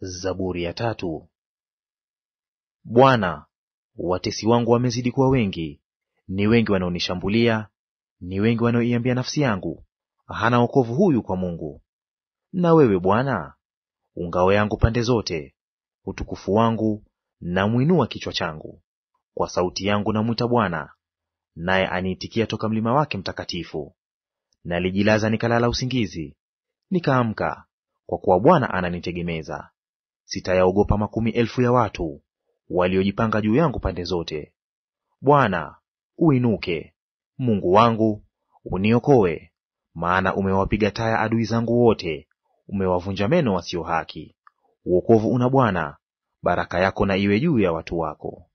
Zaburi ya tatu. Bwana, watesi wangu wamezidi kuwa wengi, ni wengi wanaonishambulia, ni wengi wanaoiambia nafsi yangu, hana wokovu huyu kwa Mungu. Na wewe Bwana ungao yangu pande zote, utukufu wangu na mwinua kichwa changu. Kwa sauti yangu namwita Bwana, naye aniitikia toka mlima wake mtakatifu. Nalijilaza nikalala usingizi, nikaamka, kwa kuwa Bwana ananitegemeza. Sitayaogopa makumi elfu ya watu waliojipanga juu yangu pande zote. Bwana, uinuke; Mungu wangu, uniokoe. Maana umewapiga taya adui zangu wote, umewavunja meno wasio haki. uokovu una Bwana, baraka yako na iwe juu ya watu wako.